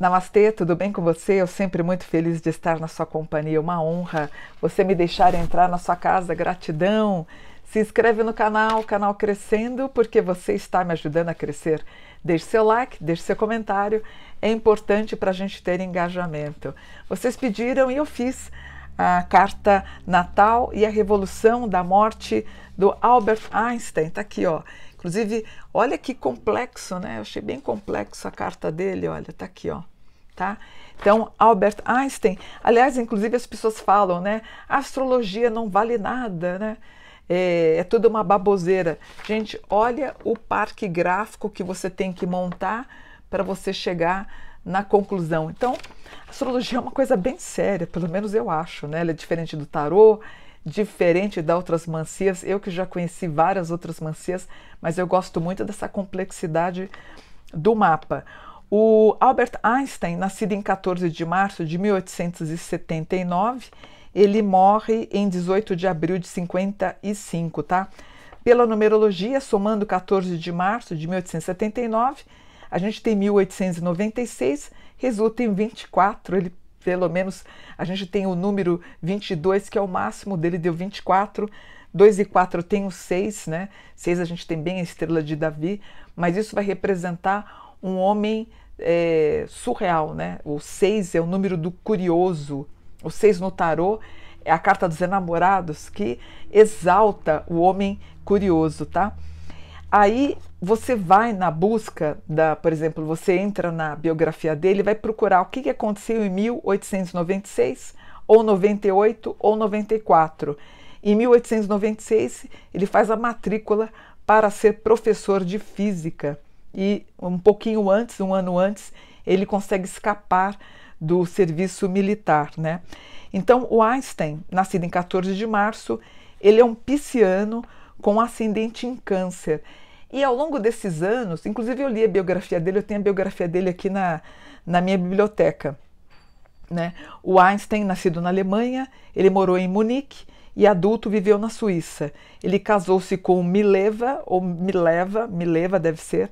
Namastê, tudo bem com você? Eu sempre muito feliz de estar na sua companhia, uma honra você me deixar entrar na sua casa, gratidão. Se inscreve no canal, canal crescendo, porque você está me ajudando a crescer. Deixe seu like, deixe seu comentário, é importante para a gente ter engajamento. Vocês pediram e eu fiz a carta Natal e a Revolução da Morte do Albert Einstein, tá aqui ó. Inclusive, olha que complexo, né? Eu achei bem complexo a carta dele, olha, tá aqui, ó. Tá? Então, Albert Einstein, aliás, inclusive as pessoas falam, né? A astrologia não vale nada, né? É, é toda uma baboseira. Gente, olha o parque gráfico que você tem que montar para você chegar na conclusão. Então, astrologia é uma coisa bem séria, pelo menos eu acho, né? Ela é diferente do tarô, diferente das outras mancias. Eu que já conheci várias outras mancias, mas eu gosto muito dessa complexidade do mapa. O Albert Einstein, nascido em 14 de março de 1879, ele morre em 18 de abril de 55, tá? Pela numerologia, somando 14 de março de 1879, a gente tem 1896, resulta em 24, ele pelo menos a gente tem o número 22, que é o máximo dele, deu 24. 2 e 4 tem o 6, né? 6 a gente tem bem a estrela de Davi, mas isso vai representar um homem é, surreal, né? O 6 é o número do curioso, o 6 no tarô é a carta dos enamorados que exalta o homem curioso, tá? Aí você vai na busca da, por exemplo, você entra na biografia dele, vai procurar o que, que aconteceu em 1896 ou 98 ou 94. Em 1896, ele faz a matrícula para ser professor de física e um pouquinho antes, um ano antes, ele consegue escapar do serviço militar, né? Então, o Einstein, nascido em 14 de março, ele é um pisciano com ascendente em câncer. E ao longo desses anos, inclusive eu li a biografia dele, eu tenho a biografia dele aqui na, na minha biblioteca. Né? O Einstein, nascido na Alemanha, ele morou em Munique e adulto viveu na Suíça. Ele casou-se com Mileva, ou Mileva, Mileva deve ser.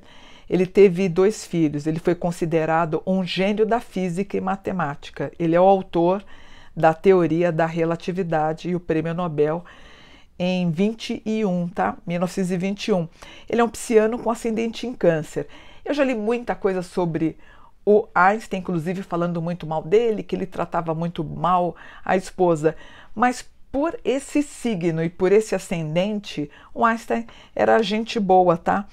Ele teve dois filhos. Ele foi considerado um gênio da física e matemática. Ele é o autor da teoria da relatividade e o prêmio Nobel em 21, tá? 1921. Ele é um pisciano com ascendente em câncer. Eu já li muita coisa sobre o Einstein, inclusive falando muito mal dele, que ele tratava muito mal a esposa. Mas por esse signo e por esse ascendente, o Einstein era gente boa, tá?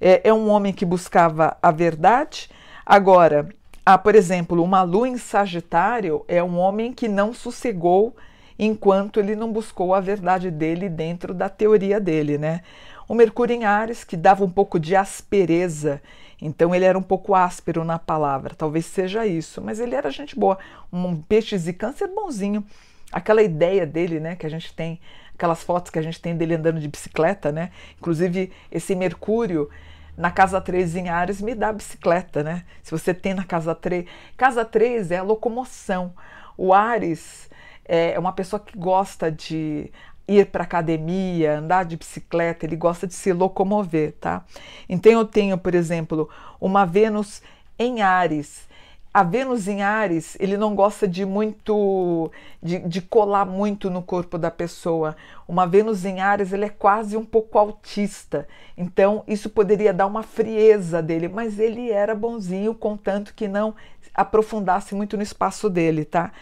É, é um homem que buscava a verdade. Agora, há, ah, por exemplo, uma lua em Sagitário é um homem que não sossegou enquanto ele não buscou a verdade dele dentro da teoria dele, né? O Mercúrio em Ares, que dava um pouco de aspereza, então ele era um pouco áspero na palavra, talvez seja isso, mas ele era gente boa, um peixes e câncer bonzinho. Aquela ideia dele, né, que a gente tem, aquelas fotos que a gente tem dele andando de bicicleta, né? Inclusive esse Mercúrio na casa 3 em Ares me dá bicicleta, né? Se você tem na casa 3, casa 3 é a locomoção. O Ares é, é uma pessoa que gosta de ir para academia, andar de bicicleta, ele gosta de se locomover, tá? Então eu tenho, por exemplo, uma Vênus em Ares. A Vênus em Ares, ele não gosta de muito de, de colar muito no corpo da pessoa. Uma Vênus em Ares, ele é quase um pouco autista. Então, isso poderia dar uma frieza dele, mas ele era bonzinho, contanto que não aprofundasse muito no espaço dele, tá?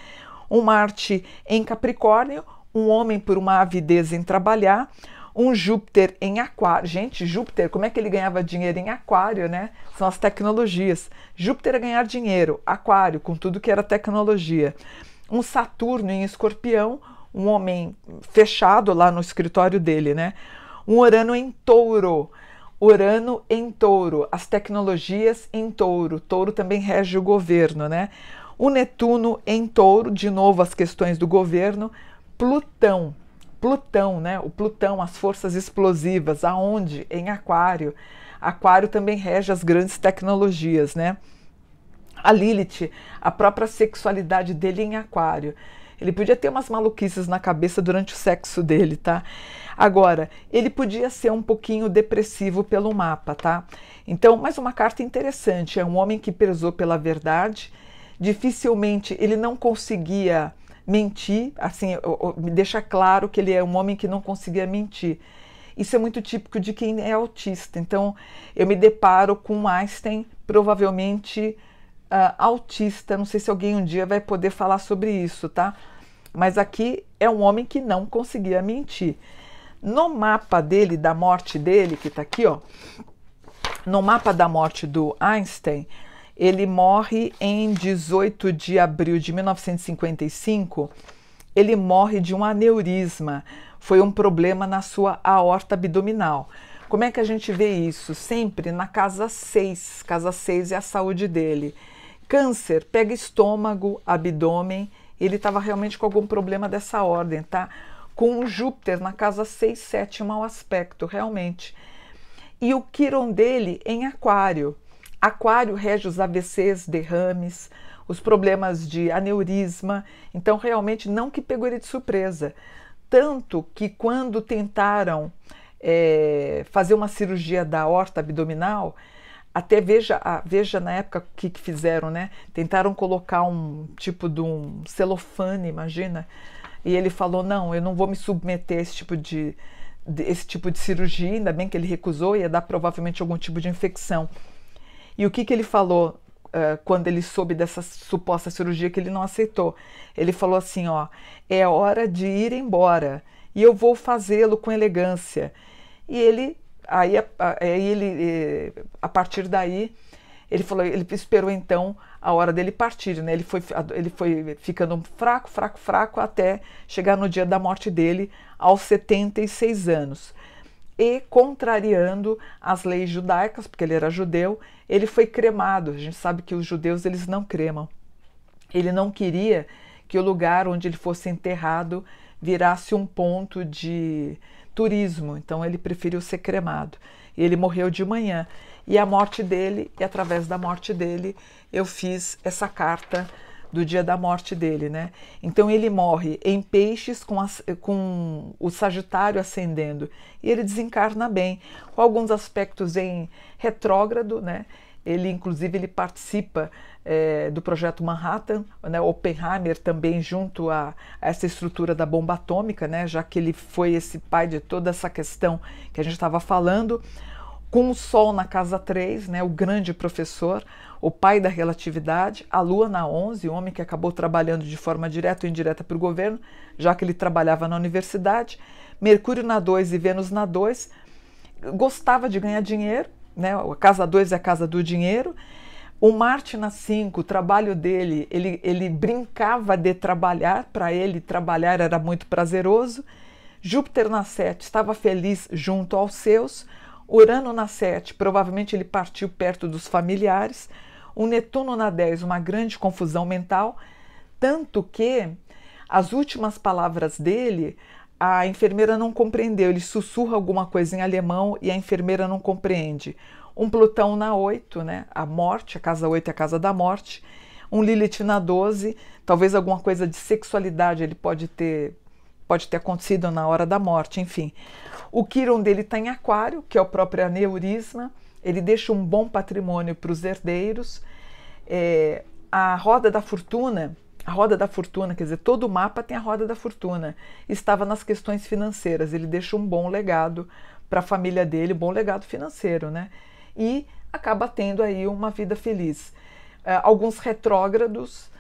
um Marte em Capricórnio, um homem por uma avidez em trabalhar, um Júpiter em Aquário. Gente, Júpiter, como é que ele ganhava dinheiro em Aquário, né? São as tecnologias. Júpiter a ganhar dinheiro, Aquário, com tudo que era tecnologia. Um Saturno em Escorpião, um homem fechado lá no escritório dele, né? Um Urano em Touro. Urano em Touro, as tecnologias em Touro. Touro também rege o governo, né? O Netuno em touro, de novo as questões do governo, Plutão, Plutão, né? O Plutão, as forças explosivas, aonde? Em Aquário. Aquário também rege as grandes tecnologias, né? A Lilith, a própria sexualidade dele em Aquário. Ele podia ter umas maluquices na cabeça durante o sexo dele, tá? Agora, ele podia ser um pouquinho depressivo pelo mapa, tá? Então, mais uma carta interessante. É um homem que prezou pela verdade, dificilmente ele não conseguia mentir, assim, me deixa claro que ele é um homem que não conseguia mentir. Isso é muito típico de quem é autista. Então, eu me deparo com Einstein, provavelmente uh, autista. Não sei se alguém um dia vai poder falar sobre isso, tá? Mas aqui é um homem que não conseguia mentir. No mapa dele, da morte dele, que tá aqui, ó, no mapa da morte do Einstein, ele morre em 18 de abril de 1955. Ele morre de um aneurisma. Foi um problema na sua aorta abdominal. Como é que a gente vê isso? Sempre na casa 6. Casa 6 é a saúde dele. Câncer pega estômago, abdômen. Ele estava realmente com algum problema dessa ordem, tá? Com Júpiter na casa 6, 7, mau aspecto, realmente. E o Quiron dele em Aquário. Aquário rege os AVCs, derrames, os problemas de aneurisma, então realmente não que pegou ele de surpresa. Tanto que quando tentaram é, fazer uma cirurgia da horta abdominal, até veja, ah, veja na época o que, que, fizeram, né? Tentaram colocar um tipo de um celofane, imagina. E ele falou: não, eu não vou me submeter a esse tipo de, de esse tipo de cirurgia, ainda bem que ele recusou, ia dar provavelmente algum tipo de infecção. E o que, que ele falou uh, quando ele soube dessa suposta cirurgia que ele não aceitou? Ele falou assim: ó, é hora de ir embora e eu vou fazê-lo com elegância. E ele, aí, aí ele, eh, a partir daí, ele falou, ele esperou então a hora dele partir, né? Ele foi, ele foi ficando fraco, fraco, fraco até chegar no dia da morte dele aos 76 anos e contrariando as leis judaicas, porque ele era judeu, ele foi cremado. A gente sabe que os judeus eles não cremam. Ele não queria que o lugar onde ele fosse enterrado virasse um ponto de turismo, então ele preferiu ser cremado. Ele morreu de manhã e a morte dele, e através da morte dele, eu fiz essa carta do dia da morte dele, né? Então ele morre em peixes com, com o Sagitário ascendendo e ele desencarna bem, com alguns aspectos em retrógrado, né? Ele, inclusive, ele participa é, do projeto Manhattan, né, Oppenheimer também junto a, a, essa estrutura da bomba atômica, né, já que ele foi esse pai de toda essa questão que a gente estava falando com o Sol na casa 3, né, o grande professor, o pai da relatividade, a Lua na 11, homem que acabou trabalhando de forma direta ou indireta para o governo, já que ele trabalhava na universidade, Mercúrio na 2 e Vênus na 2, gostava de ganhar dinheiro, né, a casa 2 é a casa do dinheiro, o Marte na 5, o trabalho dele, ele, ele brincava de trabalhar, para ele trabalhar era muito prazeroso, Júpiter na 7 estava feliz junto aos seus, Urano na 7, provavelmente ele partiu perto dos familiares. O Netuno na 10, uma grande confusão mental. Tanto que as últimas palavras dele, a enfermeira não compreendeu. Ele sussurra alguma coisa em alemão e a enfermeira não compreende. Um Plutão na 8, né? A morte, a casa 8 é a casa da morte. Um Lilith na 12, talvez alguma coisa de sexualidade ele pode ter pode ter acontecido na hora da morte, enfim. O Quiron dele está em aquário, que é o próprio aneurisma. Ele deixa um bom patrimônio para os herdeiros. É, a roda da fortuna, a roda da fortuna, quer dizer, todo o mapa tem a roda da fortuna. Estava nas questões financeiras. Ele deixa um bom legado para a família dele, um bom legado financeiro, né? E acaba tendo aí uma vida feliz. É, alguns retrógrados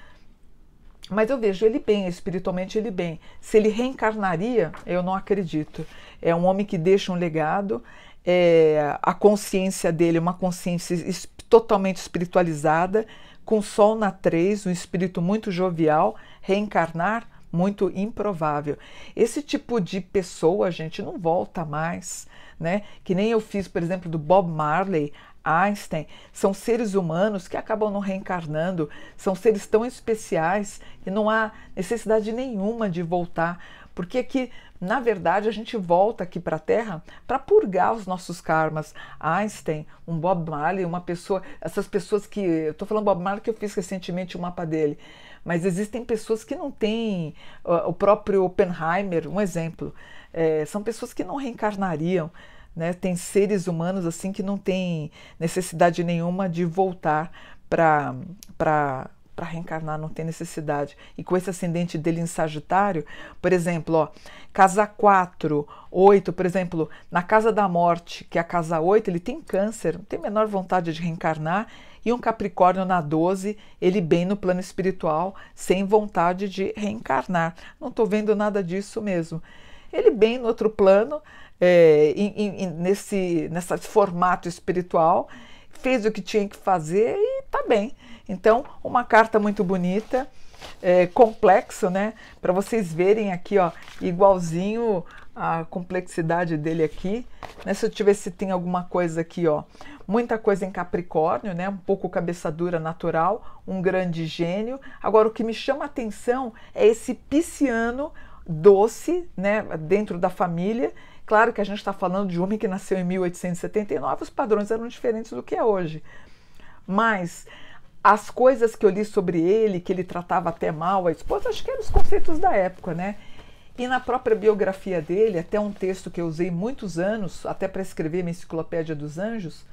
mas eu vejo ele bem, espiritualmente ele bem. Se ele reencarnaria, eu não acredito. É um homem que deixa um legado, é, a consciência dele é uma consciência es totalmente espiritualizada, com sol na três, um espírito muito jovial, reencarnar muito improvável. Esse tipo de pessoa, gente, não volta mais, né? Que nem eu fiz, por exemplo, do Bob Marley, Einstein, são seres humanos que acabam não reencarnando, são seres tão especiais que não há necessidade nenhuma de voltar, porque aqui, na verdade, a gente volta aqui para a Terra para purgar os nossos karmas. Einstein, um Bob Marley, uma pessoa, essas pessoas que, eu estou falando Bob Marley que eu fiz recentemente o mapa dele, mas existem pessoas que não têm, ah, o próprio Oppenheimer, um exemplo, é, são pessoas que não reencarnariam, né? Tem seres humanos assim que não tem necessidade nenhuma de voltar para para reencarnar, não tem necessidade. E com esse ascendente dele em Sagitário, por exemplo, ó, casa 4, 8, por exemplo, na casa da morte, que é a casa 8, ele tem câncer, não tem menor vontade de reencarnar, e um Capricórnio na 12, ele bem no plano espiritual, sem vontade de reencarnar. Não estou vendo nada disso mesmo ele bem no outro plano, é, em, em, nesse, nesse formato espiritual, fez o que tinha que fazer e tá bem. Então, uma carta muito bonita, é, complexo, né? Para vocês verem aqui, ó, igualzinho a complexidade dele aqui. Né? Se eu tiver se tem alguma coisa aqui, ó, muita coisa em Capricórnio, né? Um pouco cabeça dura natural, um grande gênio. Agora, o que me chama a atenção é esse pisciano doce, né, dentro da família. Claro que a gente está falando de um homem que nasceu em 1879, os padrões eram diferentes do que é hoje. Mas as coisas que eu li sobre ele, que ele tratava até mal a esposa, acho que eram os conceitos da época, né? E na própria biografia dele, até um texto que eu usei muitos anos, até para escrever minha Enciclopédia dos Anjos,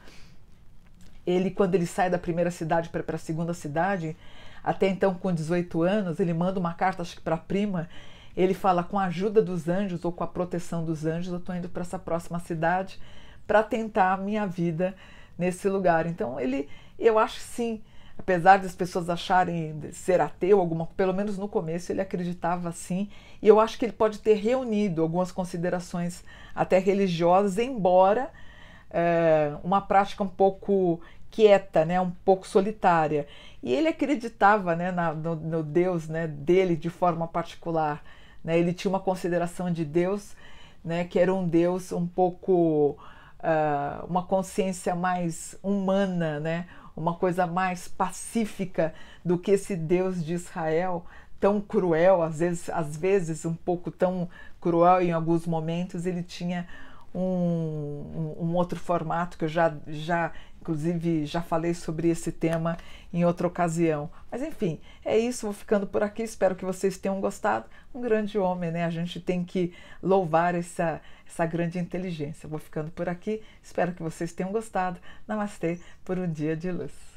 ele, quando ele sai da primeira cidade para a segunda cidade, até então com 18 anos, ele manda uma carta, acho que para a prima, ele fala: com a ajuda dos anjos ou com a proteção dos anjos, eu estou indo para essa próxima cidade para tentar a minha vida nesse lugar. Então, ele, eu acho sim, apesar das pessoas acharem ser ateu, alguma, pelo menos no começo ele acreditava assim, e eu acho que ele pode ter reunido algumas considerações até religiosas, embora é, uma prática um pouco quieta, né, um pouco solitária. E ele acreditava né, na, no, no Deus né, dele de forma particular. Né? Ele tinha uma consideração de Deus, né? que era um Deus um pouco. Uh, uma consciência mais humana, né? uma coisa mais pacífica do que esse Deus de Israel, tão cruel, às vezes, às vezes um pouco tão cruel em alguns momentos, ele tinha um, um, outro formato que eu já, já, inclusive, já falei sobre esse tema em outra ocasião. Mas enfim, é isso. Vou ficando por aqui. Espero que vocês tenham gostado. Um grande homem, né? A gente tem que louvar essa, essa grande inteligência. Vou ficando por aqui. Espero que vocês tenham gostado. Namastê por um dia de luz.